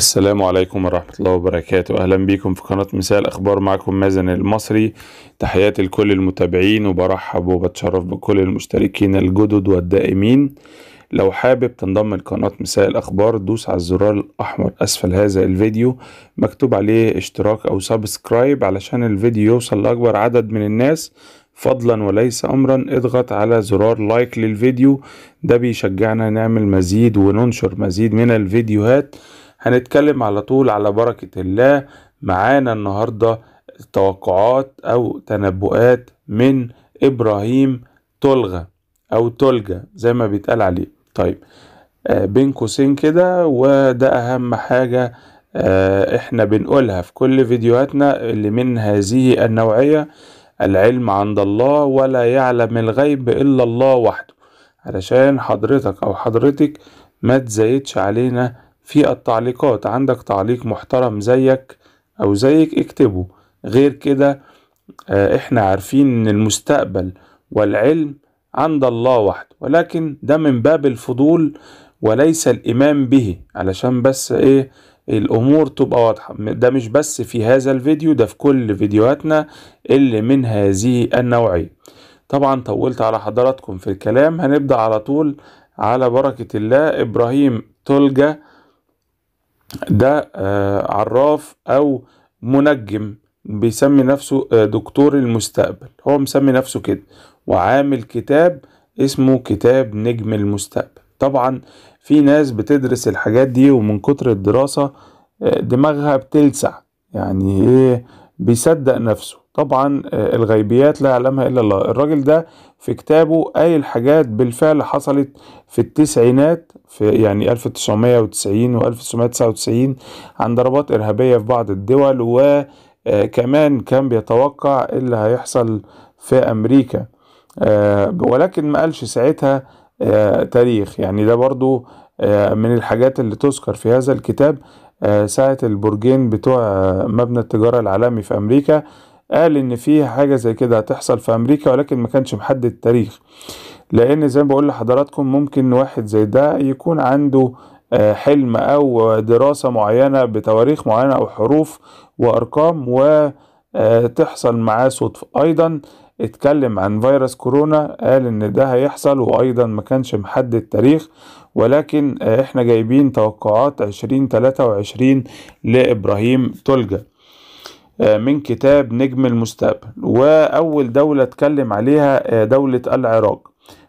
السلام عليكم ورحمة الله وبركاته أهلا بكم في قناة مثال أخبار معكم مازن المصري تحياتي لكل المتابعين وبرحب وبتشرف بكل المشتركين الجدد والدائمين لو حابب تنضم لقناة مساء الأخبار دوس على الزرار الأحمر أسفل هذا الفيديو مكتوب عليه اشتراك أو سبسكرايب علشان الفيديو يوصل لأكبر عدد من الناس فضلا وليس أمرا اضغط على زرار لايك للفيديو ده بيشجعنا نعمل مزيد وننشر مزيد من الفيديوهات هنتكلم على طول على بركة الله معانا النهاردة توقعات أو تنبؤات من إبراهيم تلغى أو تلجا زي ما بيتقال عليه طيب آه، بين قوسين كده وده أهم حاجة آه، احنا بنقولها في كل فيديوهاتنا اللي من هذه النوعية العلم عند الله ولا يعلم الغيب إلا الله وحده علشان حضرتك أو حضرتك ما تزيدش علينا في التعليقات عندك تعليق محترم زيك او زيك اكتبه غير كده آه، احنا عارفين ان المستقبل والعلم عند الله وحده ولكن ده من باب الفضول وليس الإيمان به علشان بس إيه الأمور تبقى واضحة ده مش بس في هذا الفيديو ده في كل فيديوهاتنا اللي من هذه النوعية طبعا طولت على حضراتكم في الكلام هنبدأ على طول على بركة الله إبراهيم تلجا ده آه، عراف او منجم بيسمي نفسه آه، دكتور المستقبل هو مسمي نفسه كده وعامل كتاب اسمه كتاب نجم المستقبل طبعا في ناس بتدرس الحاجات دي ومن كتر الدراسة آه، دماغها بتلسع يعني ايه بيصدق نفسه طبعا آه، الغيبيات لا يعلمها الا الله الراجل ده في كتابه قايل حاجات بالفعل حصلت في التسعينات في يعني 1990 و 1999 عن ضربات ارهابيه في بعض الدول وكمان آه، كان بيتوقع إيه اللي هيحصل في امريكا آه، ولكن ما قالش ساعتها تاريخ يعني ده برضو من الحاجات اللي تذكر في هذا الكتاب ساعة البرجين بتوع مبنى التجارة العالمي في أمريكا قال ان في حاجه زي كده هتحصل في امريكا ولكن ما كانش محدد التاريخ لان زي ما بقول لحضراتكم ممكن واحد زي ده يكون عنده آه، حلم او دراسه معينه بتواريخ معينه او حروف وارقام وتحصل آه، معاه صدفه ايضا اتكلم عن فيروس كورونا قال ان ده هيحصل وايضا ما كانش محدد تاريخ ولكن آه، احنا جايبين توقعات 2023 لابراهيم تلجا آه، من كتاب نجم المستقبل وأول دولة اتكلم عليها آه، دولة العراق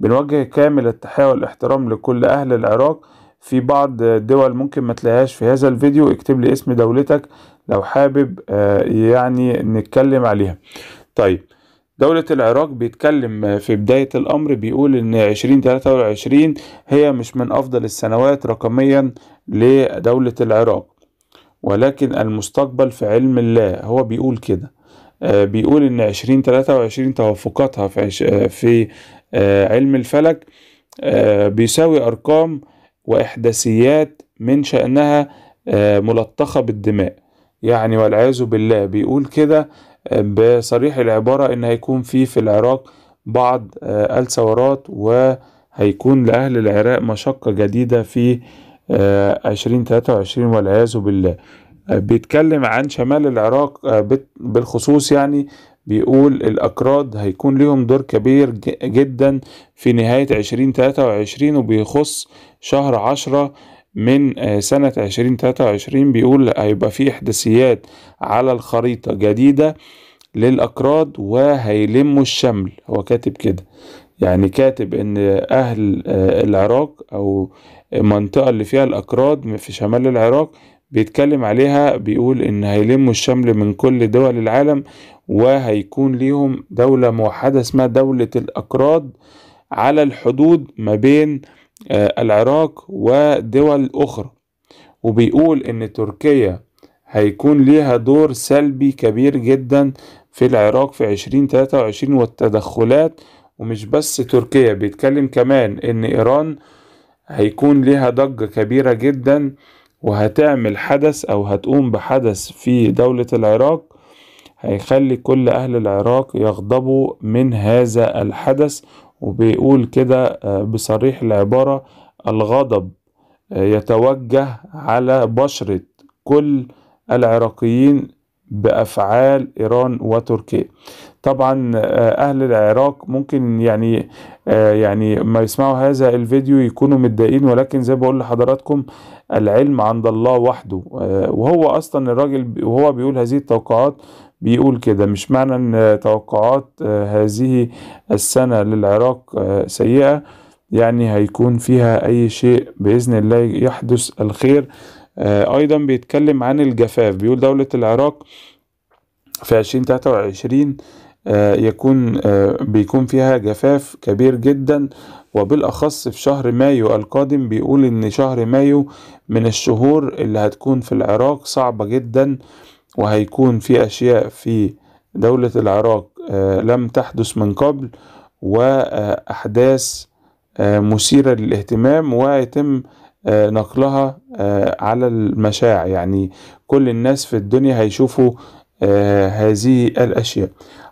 بنوجه كامل التحية والاحترام لكل أهل العراق في بعض الدول ممكن ما تلاقيهاش في هذا الفيديو اكتب لي اسم دولتك لو حابب آه، يعني نتكلم عليها طيب دولة العراق بيتكلم في بداية الأمر بيقول إن عشرين وعشرين هي مش من أفضل السنوات رقميا لدولة العراق ولكن المستقبل في علم الله هو بيقول كده آه، بيقول ان عشرين وعشرين توافقاتها في آه، في آه، علم الفلك بيساوي ارقام واحداثيات من شانها ملطخه بالدماء يعني والعياذ بالله بيقول كده بصريح العباره ان هيكون في في العراق بعض الثورات وهيكون لاهل العراق مشقه جديده في آه، عشرين تلاتة وعشرين والعياذ بالله آه، بيتكلم عن شمال العراق آه، بالخصوص يعني بيقول الأكراد هيكون ليهم دور كبير جدا في نهاية عشرين تلاتة وعشرين وبيخص شهر عشرة من سنة عشرين تلاتة وعشرين بيقول هيبقى في إحداثيات على الخريطة جديدة للأكراد وهيلموا الشمل هو كاتب كده يعني كاتب ان اهل آه، العراق او المنطقة اللي فيها الاكراد في شمال العراق بيتكلم عليها بيقول ان هيلموا الشمل من كل دول العالم وهيكون ليهم دولة موحدة اسمها دولة الاكراد على الحدود ما بين آه، العراق ودول اخرى وبيقول ان تركيا هيكون ليها دور سلبي كبير جدا في العراق في عشرين تلاتة وعشرين والتدخلات ومش بس تركيا بيتكلم كمان ان ايران هيكون ليها ضجة كبيرة جدا وهتعمل حدث او هتقوم بحدث في دولة العراق هيخلي كل اهل العراق يغضبوا من هذا الحدث وبيقول كده آه، بصريح العبارة الغضب آه، يتوجه على بشرة كل العراقيين بأفعال إيران وتركيا طبعا آه، اهل العراق ممكن يعني آه، يعني ما يسمعوا هذا الفيديو يكونوا متضايقين ولكن زي بقول لحضراتكم العلم عند الله وحده آه، وهو اصلا الراجل وهو بيقول هذه التوقعات بيقول كده مش معنى ان توقعات هذه السنة للعراق سيئة يعني هيكون فيها اي شيء بإذن الله يحدث الخير ايضا بيتكلم عن الجفاف بيقول دولة العراق في عشرين تلاتة وعشرين آه، يكون آه، بيكون فيها جفاف كبير جدا وبالأخص في شهر مايو القادم بيقول إن شهر مايو من الشهور اللي هتكون في العراق صعبة جدا وهيكون في أشياء في دولة العراق آه، لم تحدث من قبل وأحداث مثيرة للاهتمام ويتم نقلها على المشاع يعني كل الناس في الدنيا هيشوفوا آه، هذه الأشياء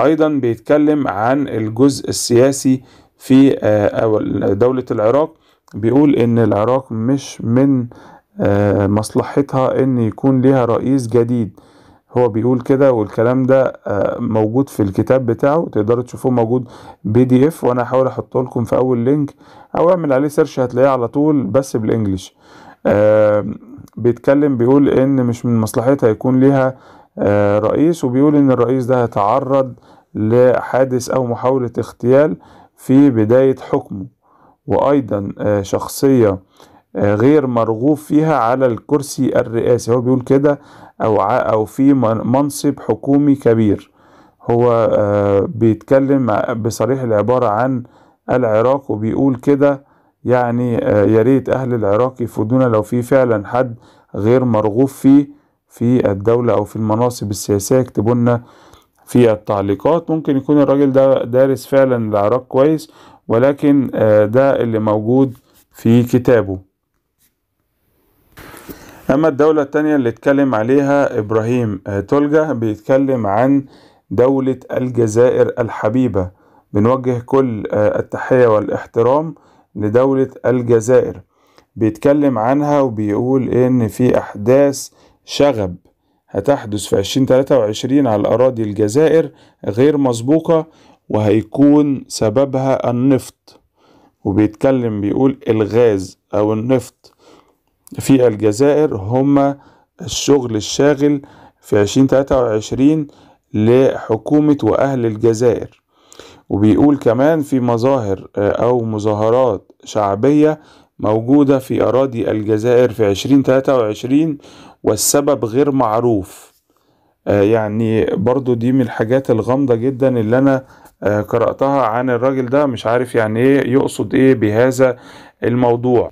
أيضا بيتكلم عن الجزء السياسي في آه، دولة العراق بيقول إن العراق مش من آه، مصلحتها إن يكون لها رئيس جديد هو بيقول كده والكلام ده موجود في الكتاب بتاعه تقدروا تشوفوه موجود بي دي اف وانا هحاول احطه لكم في اول لينك او اعمل عليه سيرش هتلاقيه على طول بس بالانجلش بيتكلم بيقول ان مش من مصلحتها يكون ليها آه، رئيس وبيقول ان الرئيس ده هيتعرض لحادث او محاولة اغتيال في بداية حكمه وايضا آه، شخصية آه، غير مرغوب فيها على الكرسي الرئاسي هو بيقول كده او او في منصب حكومي كبير هو بيتكلم بصريح العبارة عن العراق وبيقول كده يعني يا ريت اهل العراق يفودونا لو في فعلا حد غير مرغوب فيه في الدولة أو في المناصب السياسية اكتبوا لنا في التعليقات ممكن يكون الراجل ده دارس فعلا العراق كويس ولكن آه، ده اللي موجود في كتابه أما الدولة التانية اللي اتكلم عليها إبراهيم آه، تولجا بيتكلم عن دولة الجزائر الحبيبة بنوجه كل آه، التحية والاحترام لدولة الجزائر بيتكلم عنها وبيقول إن في أحداث شغب هتحدث في 2023 على أراضي الجزائر غير مسبوقة وهيكون سببها النفط وبيتكلم بيقول الغاز أو النفط في الجزائر هما الشغل الشاغل في 2023 لحكومة وأهل الجزائر وبيقول كمان في مظاهر آه، أو مظاهرات شعبية موجودة في أراضي الجزائر في 2023 والسبب غير معروف آه، يعني برضو دي من الحاجات الغامضة جدا اللي أنا آه، قرأتها عن الراجل ده مش عارف يعني إيه يقصد إيه بهذا الموضوع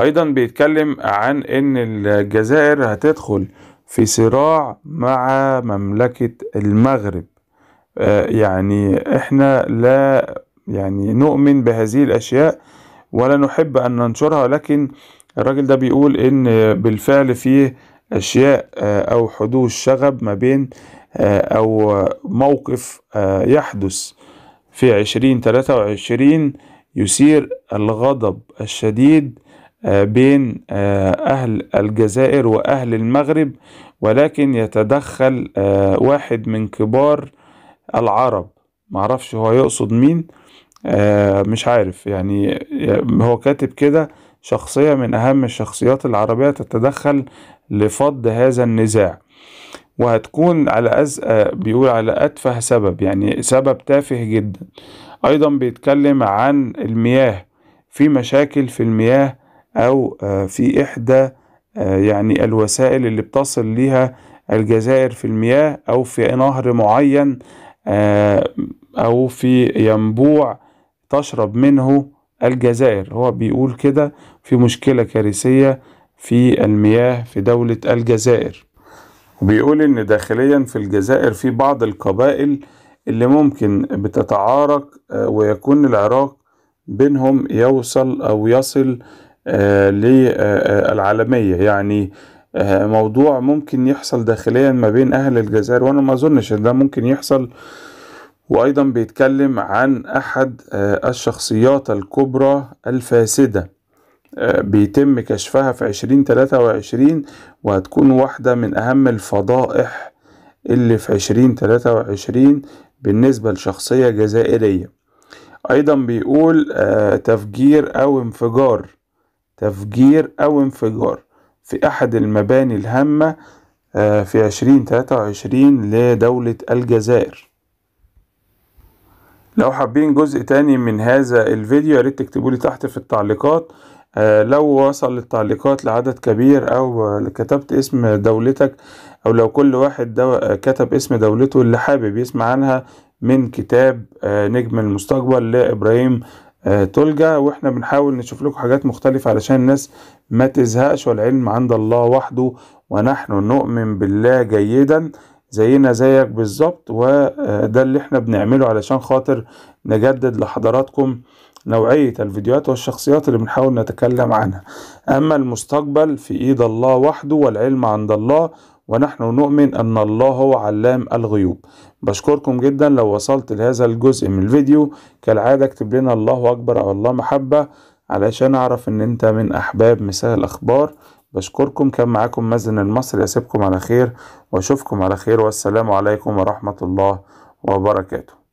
أيضا بيتكلم عن إن الجزائر هتدخل في صراع مع مملكة المغرب آه، يعني إحنا لا يعني نؤمن بهذه الأشياء ولا نحب أن ننشرها لكن الراجل ده بيقول ان بالفعل فيه اشياء آه، او حدوث شغب ما بين آه، او موقف آه، يحدث في عشرين تلاتة وعشرين يثير الغضب الشديد بين أهل الجزائر وأهل المغرب ولكن يتدخل واحد من كبار العرب معرفش هو يقصد مين مش عارف يعني هو كاتب كده شخصية من أهم الشخصيات العربية تتدخل لفض هذا النزاع وهتكون على أز... بيقول على أتفه سبب يعني سبب تافه جدا أيضا بيتكلم عن المياه في مشاكل في المياه أو في إحدى يعني الوسائل اللي بتصل ليها الجزائر في المياه أو في نهر معين آه، أو في ينبوع تشرب منه الجزائر هو بيقول كده في مشكلة كارثية في المياه في دولة الجزائر وبيقول إن داخليا في الجزائر في بعض القبائل اللي ممكن بتتعارك آه، ويكون العراق بينهم يوصل أو يصل آه، للعالمية آه، يعني موضوع ممكن يحصل داخليا ما بين أهل الجزائر وأنا ما أظنش إن ده ممكن يحصل وأيضا بيتكلم عن أحد آه، الشخصيات الكبرى الفاسدة آه، بيتم كشفها في وعشرين وهتكون واحدة من أهم الفضائح اللي في وعشرين بالنسبة لشخصية جزائرية أيضا بيقول آه، تفجير أو انفجار تفجير أو انفجار في أحد المباني الهامة في وعشرين لدولة الجزائر لو حابين جزء تاني من هذا الفيديو ياريت تكتبولي تحت في التعليقات آه، لو وصل التعليقات لعدد كبير او كتبت اسم دولتك او لو كل واحد دو كتب اسم دولته اللي حابب يسمع عنها من كتاب آه، نجم المستقبل لابراهيم آه، تولجا واحنا بنحاول نشوف لكم حاجات مختلفة علشان الناس ما تزهقش والعلم عند الله وحده ونحن نؤمن بالله جيدا زينا زيك بالظبط وده اللي احنا بنعمله علشان خاطر نجدد لحضراتكم نوعية الفيديوهات والشخصيات اللي بنحاول نتكلم عنها أما المستقبل في إيد الله وحده والعلم عند الله ونحن نؤمن أن الله هو علام الغيوب بشكركم جدا لو وصلت لهذا الجزء من الفيديو كالعادة اكتب لنا الله أكبر أو الله محبة علشان أعرف أن أنت من أحباب مساء الأخبار بشكركم كان معاكم مازن المصري أسيبكم على خير وأشوفكم على خير والسلام عليكم ورحمة الله وبركاته